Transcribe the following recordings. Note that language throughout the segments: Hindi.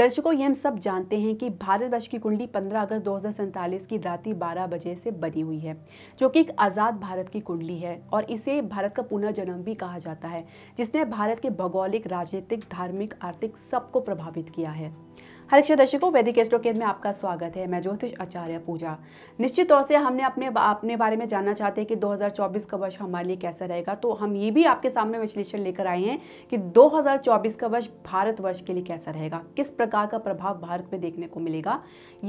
दर्शकों ये हम सब जानते हैं कि भारतवर्ष की कुंडली 15 अगस्त दो की राति 12 बजे से बनी हुई है जो कि एक आज़ाद भारत की कुंडली है और इसे भारत का पुनर्जन्म भी कहा जाता है जिसने भारत के भौगोलिक राजनीतिक धार्मिक आर्थिक सबको प्रभावित किया है हर एक दर्शकों वैदिक एस्ट्रो केंद्र में आपका स्वागत है मैं ज्योतिष आचार्य पूजा निश्चित तौर से हमने अपने अपने बारे में जानना चाहते हैं कि 2024 का वर्ष हमारे लिए कैसा रहेगा तो हम ये भी आपके सामने विश्लेषण लेकर आए हैं कि 2024 का वर्ष भारत वर्ष के लिए कैसा रहेगा किस प्रकार का प्रभाव भारत में देखने को मिलेगा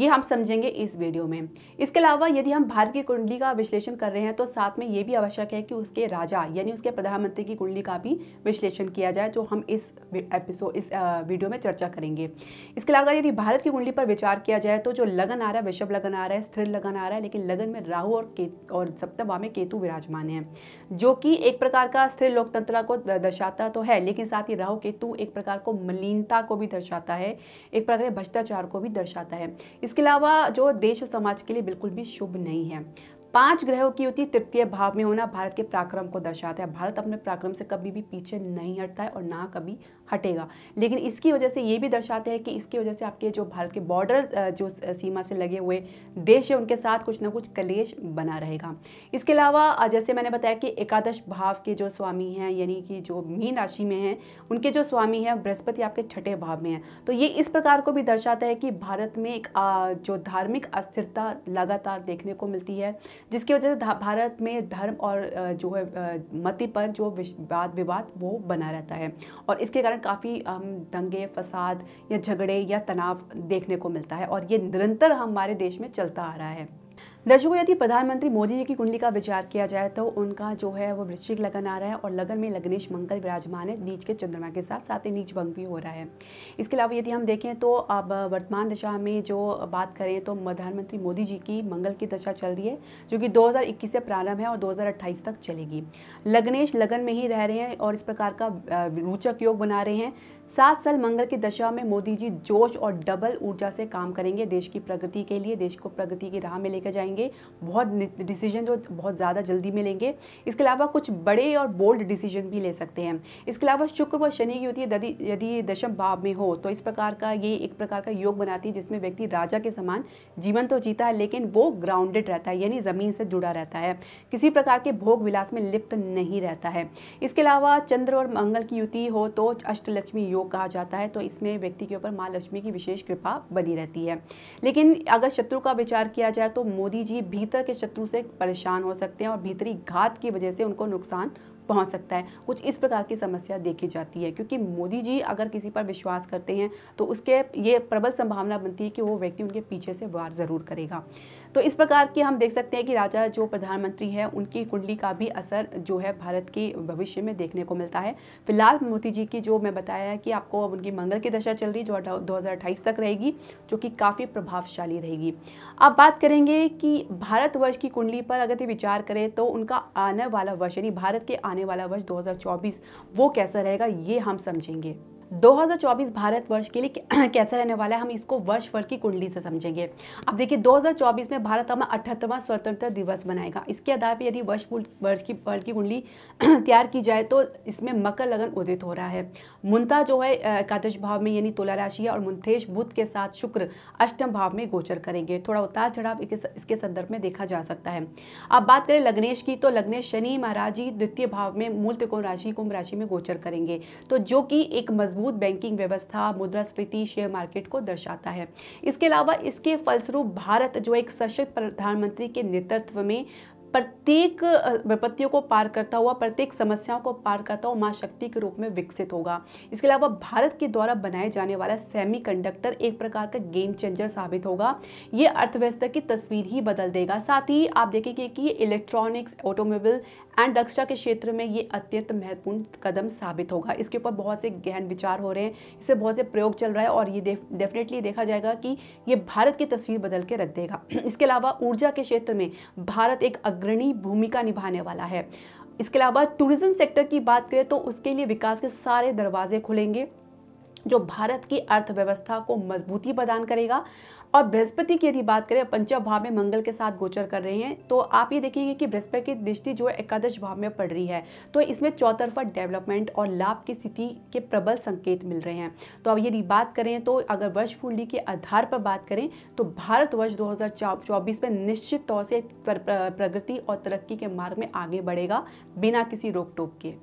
ये हम समझेंगे इस वीडियो में इसके अलावा यदि हम भारत की कुंडली का विश्लेषण कर रहे हैं तो साथ में ये भी आवश्यक है कि उसके राजा यानी उसके प्रधानमंत्री की कुंडली का भी विश्लेषण किया जाए जो हम इस एपिसोड इस वीडियो में चर्चा करेंगे इसके अलावा अगर यदि भारत की कुंडली पर विचार किया जाए तो जो लगन आ रहा है वृषभ लगन आ रहा है स्थिर लगन आ रहा है लेकिन लगन में राहु और के और सप्तमा में केतु विराजमान है जो कि एक प्रकार का स्थिर लोकतंत्र को दर्शाता तो है लेकिन साथ ही राहु केतु एक प्रकार को मलिनता को भी दर्शाता है एक प्रकार के भ्रष्टाचार को भी दर्शाता है इसके अलावा जो देश और समाज के लिए बिल्कुल भी शुभ नहीं है पांच ग्रहों की युति तृतीय भाव में होना भारत के पराक्रम को दर्शाता है भारत अपने पराक्रम से कभी भी पीछे नहीं हटता है और ना कभी हटेगा लेकिन इसकी वजह से ये भी दर्शाते हैं कि इसकी वजह से आपके जो भारत के बॉर्डर जो सीमा से लगे हुए देश है उनके साथ कुछ ना कुछ कलेश बना रहेगा इसके अलावा जैसे मैंने बताया कि एकादश भाव के जो स्वामी हैं यानी कि जो मीन राशि में हैं उनके जो स्वामी हैं बृहस्पति आपके छठे भाव में हैं तो ये इस प्रकार को भी दर्शाता है कि भारत में एक जो धार्मिक अस्थिरता लगातार देखने को मिलती है जिसकी वजह से भारत में धर्म और जो है मति पर जो वाद विवाद वो बना रहता है और इसके कारण काफ़ी दंगे फसाद या झगड़े या तनाव देखने को मिलता है और ये निरंतर हमारे देश में चलता आ रहा है दर्शकों यदि प्रधानमंत्री मोदी जी की कुंडली का विचार किया जाए तो उनका जो है वो वृश्चिक लगन आ रहा है और लगन में लग्नेश मंगल विराजमान है नीच के चंद्रमा के साथ साथ ही नीच भंग भी हो रहा है इसके अलावा यदि हम देखें तो अब वर्तमान दशा में जो बात करें तो प्रधानमंत्री मोदी जी की मंगल की दशा चल रही है जो कि दो से प्रारंभ है और दो तक चलेगी लग्नेश लगन में ही रह रहे हैं और इस प्रकार का रोचक योग बना रहे हैं सात साल मंगल की दशा में मोदी जी जोश और डबल ऊर्जा से काम करेंगे देश की प्रगति के लिए देश को प्रगति की राह में लेकर जाएंगे आएंगे बहुत डिसीजन जो बहुत ज़्यादा जल्दी में लेंगे इसके अलावा कुछ बड़े और बोल्ड डिसीजन भी ले सकते हैं इसके अलावा शुक्र व शनि की होती है यदि दशम भाव में हो तो इस प्रकार का ये एक प्रकार का योग बनाती है जिसमें व्यक्ति राजा के समान जीवन तो जीता है लेकिन वो ग्राउंडेड रहता है यानी ज़मीन से जुड़ा रहता है किसी प्रकार के भोग विलास में लिप्त नहीं रहता है इसके अलावा चंद्र और मंगल की युति हो तो अष्टलक्ष्मी योग कहा जाता है तो इसमें व्यक्ति के ऊपर माँ लक्ष्मी की विशेष कृपा बनी रहती है लेकिन अगर शत्रु का विचार किया जाए तो मोदी जी भीतर के शत्रु से परेशान हो सकते हैं और भीतरी घात की वजह से उनको नुकसान पहुंच सकता है कुछ इस प्रकार की समस्या देखी जाती है क्योंकि मोदी जी अगर किसी पर विश्वास करते हैं तो उसके ये प्रबल संभावना बनती है कि वो व्यक्ति उनके पीछे से वार ज़रूर करेगा तो इस प्रकार की हम देख सकते हैं कि राजा जो प्रधानमंत्री है उनकी कुंडली का भी असर जो है भारत के भविष्य में देखने को मिलता है फिलहाल मोदी जी की जो मैं बताया कि आपको अब उनकी मंगल की दशा चल रही जो दो तक रहेगी जो कि काफ़ी प्रभावशाली रहेगी अब बात करेंगे कि भारतवर्ष की कुंडली पर अगर विचार करें तो उनका आने वाला वर्ष यानी भारत के आने आने वाला वर्ष 2024 वो कैसा रहेगा ये हम समझेंगे 2024 भारत वर्ष के लिए कैसा रहने वाला है हम इसको वर्ष वर्ष की कुंडली से समझेंगे अब देखिए 2024 में भारत अपना अठहत्तरवां स्वतंत्रता दिवस मनाएगा इसके आधार पर यदि वर्ष वर्ष की वर्ष की कुंडली तैयार की जाए तो इसमें मकर लगन उदित हो रहा है मुंता जो है एकादश भाव में यानी तुला राशि है और मुंथेश बुद्ध के साथ शुक्र अष्टम भाव में गोचर करेंगे थोड़ा उतार चढ़ाव इसके संदर्भ में देखा जा सकता है अब बात करें लग्नेश की तो लग्नेश शनि महाराज जी द्वितीय भाव में मूल त्रिकोण राशि कुंभ राशि में गोचर करेंगे तो जो कि एक मजबूत मजबूत बैंकिंग व्यवस्था मुद्रास्फीति शेयर मार्केट को दर्शाता है इसके अलावा इसके फलस्वरूप भारत जो एक सशक्त प्रधानमंत्री के नेतृत्व में प्रत्येक विपत्तियों को पार करता हुआ प्रत्येक समस्याओं को पार करता हुआ माँ शक्ति के रूप में विकसित होगा इसके अलावा भारत के द्वारा बनाए जाने वाला सेमी एक प्रकार का गेम चेंजर साबित होगा ये अर्थव्यवस्था की तस्वीर ही बदल देगा साथ ही आप देखेंगे कि इलेक्ट्रॉनिक्स ऑटोमोबाइल एंड दक्षता के क्षेत्र में ये अत्यंत महत्वपूर्ण कदम साबित होगा इसके ऊपर बहुत से गहन विचार हो रहे हैं इससे बहुत से प्रयोग चल रहा है और ये डेफिनेटली देखा जाएगा कि ये भारत की तस्वीर बदल के रख देगा इसके अलावा ऊर्जा के क्षेत्र में भारत एक अग्रणी भूमिका निभाने वाला है इसके अलावा टूरिज्म सेक्टर की बात करें तो उसके लिए विकास के सारे दरवाजे खुलेंगे जो भारत की अर्थव्यवस्था को मजबूती प्रदान करेगा और बृहस्पति की यदि बात करें पंचम भाव में मंगल के साथ गोचर कर रहे हैं तो आप ये देखेंगे कि बृहस्पति की दृष्टि जो है एकादश भाव में पड़ रही है तो इसमें चौतरफा डेवलपमेंट और लाभ की स्थिति के प्रबल संकेत मिल रहे हैं तो अब यदि बात करें तो अगर वर्ष कुंडली के आधार पर बात करें तो भारत वर्ष दो में निश्चित तौर से प्रगति और तरक्की के मार्ग में आगे बढ़ेगा बिना किसी रोक टोक के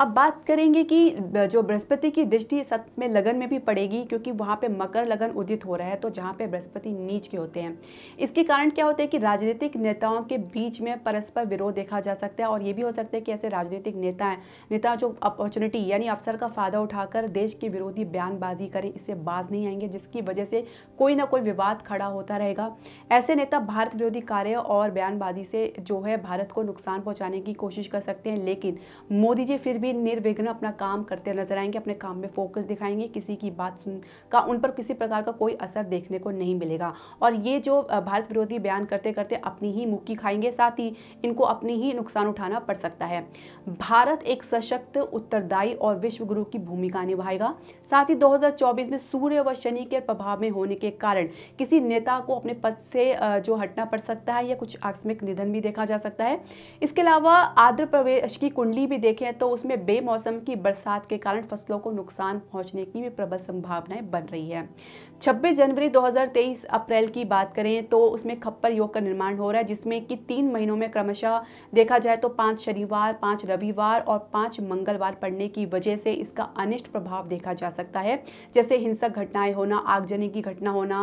अब बात करेंगे कि जो बृहस्पति की दृष्टि सत्य में लगन में भी पड़ेगी क्योंकि वहाँ पे मकर लगन उदित हो रहा है तो जहाँ पे बृहस्पति नीच के होते हैं इसके कारण क्या होता है कि राजनीतिक नेताओं के बीच में परस्पर विरोध देखा जा सकता है और ये भी हो सकता है कि ऐसे राजनीतिक नेता हैं नेता जो अपॉर्चुनिटी यानी अवसर का फ़ायदा उठाकर देश के विरोधी बयानबाजी करें इससे बाज नहीं आएंगे जिसकी वजह से कोई ना कोई विवाद खड़ा होता रहेगा ऐसे नेता भारत विरोधी कार्य और बयानबाजी से जो है भारत को नुकसान पहुँचाने की कोशिश कर सकते हैं लेकिन मोदी जी फिर भी भी निर्विघ्न अपना काम करते नजर आएंगे अपने काम में फोकस दिखाएंगे किसी की बात सुन का उन पर किसी प्रकार का कोई असर देखने को नहीं मिलेगा और ये जो भारत विरोधी बयान करते करते अपनी ही मुक्की खाएंगे साथ ही इनको अपनी ही नुकसान उठाना पड़ सकता है भारत एक सशक्त उत्तरदायी और विश्व गुरु की भूमिका निभाएगा साथ ही दो में सूर्य व शनि के प्रभाव में होने के कारण किसी नेता को अपने पद से जो हटना पड़ सकता है या कुछ आकस्मिक निधन भी देखा जा सकता है इसके अलावा आद्र प्रवेश की कुंडली भी देखें तो उसमें में बेमौसम की बरसात के कारण फसलों को नुकसान पहुंचने की भी प्रबल संभावनाएं बन रही है 26 जनवरी 2023 अप्रैल की बात करें तो उसमें खप्पर योग का निर्माण हो रहा है जिसमें कि तीन महीनों में क्रमशः देखा जाए तो पाँच शनिवार पाँच रविवार और पाँच मंगलवार पड़ने की वजह से इसका अनिष्ट प्रभाव देखा जा सकता है जैसे हिंसक घटनाएं होना आगजनी की घटना होना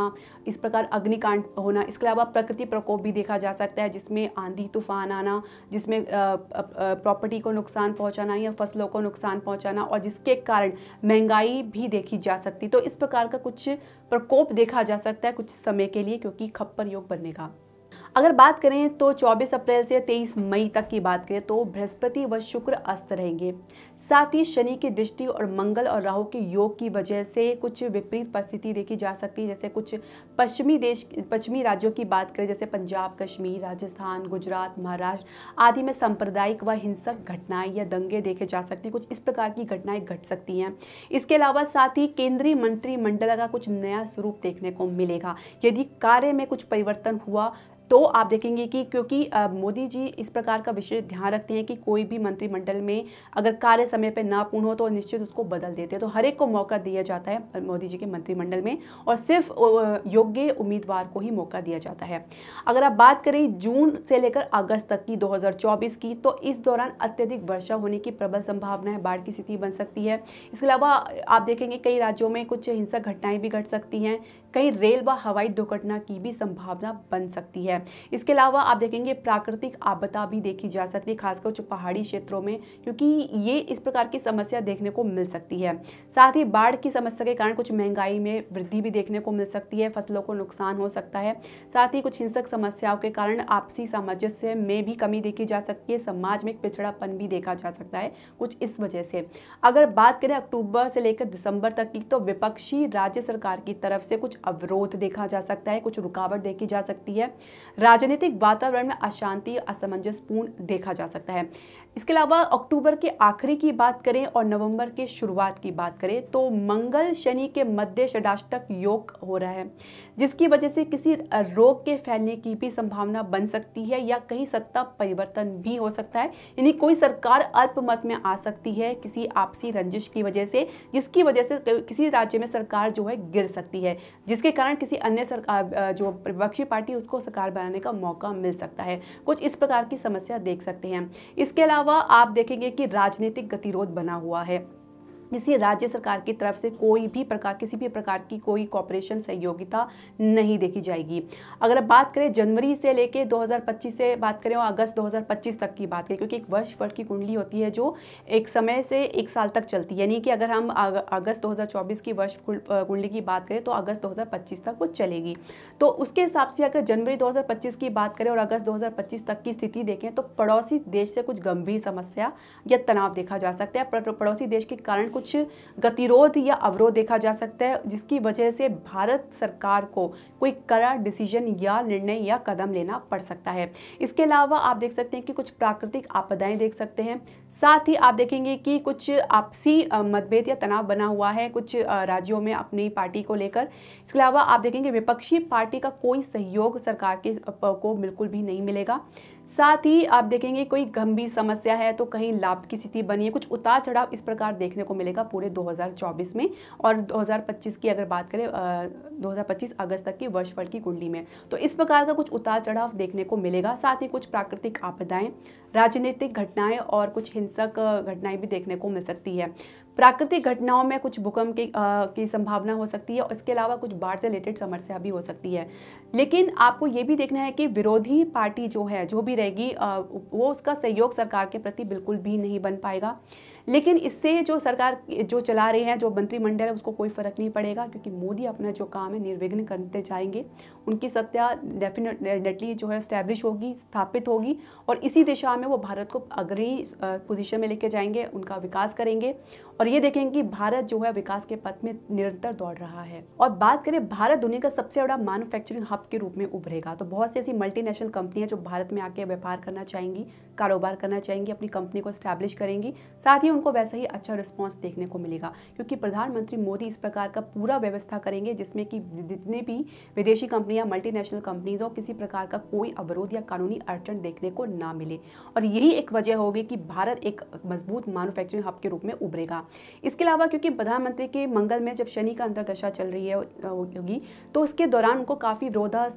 इस प्रकार अग्निकांड होना इसके अलावा प्रकृति प्रकोप भी देखा जा सकता है जिसमें आंधी तूफान आना जिसमें प्रॉपर्टी को नुकसान पहुंचाना या फसलों को नुकसान पहुंचाना और जिसके कारण महंगाई भी देखी जा सकती तो इस प्रकार का कुछ प्रकोप देखा जा सकता है कुछ समय के लिए क्योंकि खप्पर योग बनने का अगर बात करें तो 24 अप्रैल से 23 मई तक की बात करें तो बृहस्पति व शुक्र अस्त रहेंगे साथ ही शनि की दृष्टि और मंगल और राहु के योग की वजह से कुछ विपरीत परिस्थिति देखी जा सकती है जैसे कुछ पश्चिमी देश पश्चिमी राज्यों की बात करें जैसे पंजाब कश्मीर राजस्थान गुजरात महाराष्ट्र आदि में सांप्रदायिक व हिंसक घटनाएं या दंगे देखे जा सकते हैं कुछ इस प्रकार की घटनाएं घट सकती हैं इसके अलावा साथ ही केंद्रीय मंत्रिमंडल का कुछ नया स्वरूप देखने को मिलेगा यदि कार्य में कुछ परिवर्तन हुआ तो आप देखेंगे कि क्योंकि मोदी जी इस प्रकार का विशेष ध्यान रखते हैं कि कोई भी मंत्रिमंडल में अगर कार्य समय पर ना पूर्ण हो तो निश्चित उसको बदल देते हैं तो हर एक को मौका दिया जाता है मोदी जी के मंत्रिमंडल में और सिर्फ योग्य उम्मीदवार को ही मौका दिया जाता है अगर आप बात करें जून से लेकर अगस्त तक की 2024 की तो इस दौरान अत्यधिक वर्षा होने की प्रबल संभावना है बाढ़ की स्थिति बन सकती है इसके अलावा आप देखेंगे कई राज्यों में कुछ हिंसक घटनाएं भी घट सकती हैं कई रेल व हवाई दुर्घटना की भी संभावना बन सकती है है इसके अलावा आप देखेंगे प्राकृतिक आपदा भी देखी जा सकती है खासकर जो पहाड़ी क्षेत्रों में क्योंकि ये इस प्रकार की समस्या देखने को मिल सकती है साथ ही बाढ़ की समस्या के कारण कुछ महंगाई में वृद्धि भी देखने को मिल सकती है फसलों को नुकसान हो सकता है साथ ही कुछ हिंसक समस्याओं के कारण आपसी सामंजस्य में भी कमी देखी जा सकती है समाज में पिछड़ापन भी देखा जा सकता है कुछ इस वजह से अगर बात करें अक्टूबर से लेकर दिसंबर तक की तो विपक्षी राज्य सरकार की तरफ से कुछ अवरोध देखा जा सकता है कुछ रुकावट देखी जा सकती है राजनीतिक वातावरण में अशांति असमंजसपूर्ण देखा जा सकता है इसके अलावा अक्टूबर के आखिरी की बात करें और नवंबर के शुरुआत की बात करें तो मंगल शनि के मध्य षडाष्टक योग हो रहा है जिसकी वजह से किसी रोग के फैलने की भी संभावना बन सकती है या कहीं सत्ता परिवर्तन भी हो सकता है यानी कोई सरकार अल्पमत में आ सकती है किसी आपसी रंजिश की वजह से जिसकी वजह से किसी राज्य में सरकार जो है गिर सकती है जिसके कारण किसी अन्य सरकार जो विपक्षी पार्टी उसको सरकार बनाने का मौका मिल सकता है कुछ इस प्रकार की समस्या देख सकते हैं इसके अलावा आप देखेंगे कि राजनीतिक गतिरोध बना हुआ है जिसे राज्य सरकार की तरफ से कोई भी प्रकार किसी भी प्रकार की कोई कॉपरेशन सहयोगिता नहीं देखी जाएगी अगर अब बात करें जनवरी से लेकर 2025 से बात करें और अगस्त 2025 तक की बात करें क्योंकि एक वर्ष वर्ष की कुंडली होती है जो एक समय से एक साल तक चलती है यानी कि अगर हम अगस्त 2024 की वर्ष कुंडली की बात करें तो अगस्त दो तक वो चलेगी तो उसके हिसाब से अगर जनवरी दो की बात करें और अगस्त दो तक की स्थिति देखें तो पड़ोसी देश से कुछ गंभीर समस्या या तनाव देखा जा सकता है पड़ोसी देश के कारण कुछ गतिरोध या अवरोध देखा जा सकता है जिसकी वजह से भारत सरकार को कोई कड़ा डिसीजन या निर्णय या कदम लेना पड़ सकता है इसके अलावा आप देख सकते हैं कि कुछ प्राकृतिक आपदाएं देख सकते हैं साथ ही आप देखेंगे कि कुछ आपसी मतभेद या तनाव बना हुआ है कुछ राज्यों में अपनी पार्टी को लेकर इसके अलावा आप देखेंगे विपक्षी पार्टी का कोई सहयोग सरकार के को बिल्कुल भी नहीं मिलेगा साथ ही आप देखेंगे कोई गंभीर समस्या है तो कहीं लाभ की स्थिति बनी है कुछ उतार चढ़ाव इस प्रकार देखने को मिलेगा पूरे 2024 में और 2025 की अगर बात करें 2025 अगस्त तक की फल की कुंडली में तो इस प्रकार का कुछ उतार चढ़ाव देखने को मिलेगा साथ ही कुछ प्राकृतिक आपदाएं राजनीतिक घटनाएं और कुछ हिंसक घटनाएं भी देखने को मिल सकती है प्राकृतिक घटनाओं में कुछ भूकंप की आ, की संभावना हो सकती है और इसके अलावा कुछ बाढ़ से रिलेटेड समस्या भी हो सकती है लेकिन आपको ये भी देखना है कि विरोधी पार्टी जो है जो भी रहेगी वो उसका सहयोग सरकार के प्रति बिल्कुल भी नहीं बन पाएगा लेकिन इससे जो सरकार जो चला रहे हैं जो मंत्रिमंडल है उसको कोई फ़र्क नहीं पड़ेगा क्योंकि मोदी अपना जो काम है निर्विघ्न करते जाएंगे उनकी सत्ता डेफिनेटली जो है स्टैब्लिश होगी स्थापित होगी और इसी दिशा में वो भारत को अग्रणी पोजिशन में लेके जाएंगे उनका विकास करेंगे और और ये देखेंगे कि भारत जो है विकास के पथ में निरंतर दौड़ रहा है और बात करें भारत दुनिया का सबसे बड़ा मैन्युफैक्चरिंग हब के रूप में उभरेगा तो बहुत सी ऐसी मल्टीनेशनल कंपनियां जो भारत में आके व्यापार करना चाहेंगी कारोबार करना चाहेंगी अपनी कंपनी को स्टैब्लिश करेंगी साथ ही उनको वैसा ही अच्छा रिस्पॉन्स देखने को मिलेगा क्योंकि प्रधानमंत्री मोदी इस प्रकार का पूरा व्यवस्था करेंगे जिसमें कि जितनी भी विदेशी कंपनियां मल्टीनेशनल कंपनीज हो किसी प्रकार का कोई अवरोध या कानूनी अड़चन देखने को ना मिले और यही एक वजह होगी कि भारत एक मजबूत मैनुफैक्चरिंग हब के रूप में उभरेगा इसके अलावा क्योंकि प्रधानमंत्री के मंगल में जब शनि का अंतरदशा चल रही है योगी तो उसके दौरान उनको काफ़ी विरोधा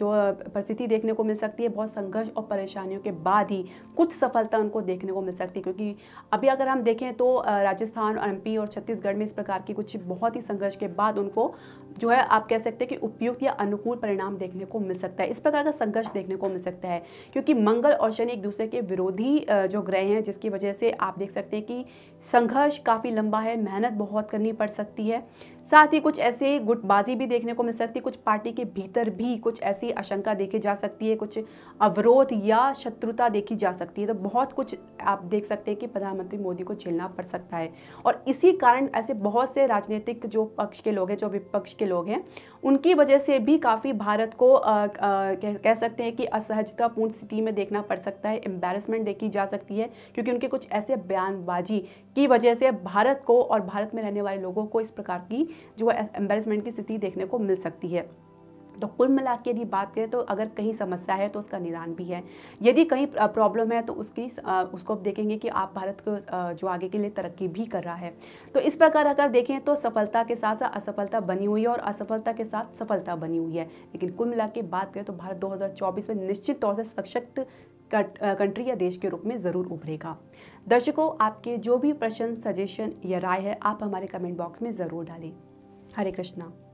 जो परिस्थिति देखने को मिल सकती है बहुत संघर्ष और परेशानियों के बाद ही कुछ सफलता उनको देखने को मिल सकती है क्योंकि अभी अगर हम देखें तो राजस्थान और एमपी और छत्तीसगढ़ में इस प्रकार की कुछ बहुत ही संघर्ष के बाद उनको जो है आप कह सकते हैं कि उपयुक्त या अनुकूल परिणाम देखने को मिल सकता है इस प्रकार का संघर्ष देखने को मिल सकता है क्योंकि मंगल और शनि एक दूसरे के विरोधी जो ग्रह हैं जिसकी वजह से आप देख सकते हैं कि संघर्ष काफ़ी काफ़ी लंबा है मेहनत बहुत करनी पड़ सकती है साथ ही कुछ ऐसे गुटबाजी भी देखने को मिल सकती है कुछ पार्टी के भीतर भी कुछ ऐसी आशंका देखी जा सकती है कुछ अवरोध या शत्रुता देखी जा सकती है तो बहुत कुछ आप देख सकते हैं कि प्रधानमंत्री मोदी को झेलना पड़ सकता है और इसी कारण ऐसे बहुत से राजनीतिक जो पक्ष के लोग हैं जो विपक्ष के लोग हैं उनकी वजह से भी काफ़ी भारत को आ, आ, कह, कह सकते हैं कि असहजतापूर्ण स्थिति में देखना पड़ सकता है एम्बेरसमेंट देखी जा सकती है क्योंकि उनके कुछ ऐसे बयानबाजी की वजह से भारत को और भारत में रहने वाले लोगों को इस प्रकार की जो है एम्बेरसमेंट की स्थिति देखने को मिल सकती है तो कुल मिला के यदि बात करें तो अगर कहीं समस्या है तो उसका निदान भी है यदि कहीं प्रॉब्लम है तो उसकी उसको आप देखेंगे कि आप भारत को जो आगे के लिए तरक्की भी कर रहा है तो इस प्रकार अगर देखें तो सफलता के साथ असफलता बनी हुई है और असफलता के साथ सफलता बनी हुई है लेकिन कुल मिला के बात करें तो भारत दो में निश्चित तौर से सशक्त कंट्री या देश के रूप में ज़रूर उभरेगा दर्शकों आपके जो भी प्रश्न सजेशन या राय है आप हमारे कमेंट बॉक्स में ज़रूर डालें हरे कृष्णा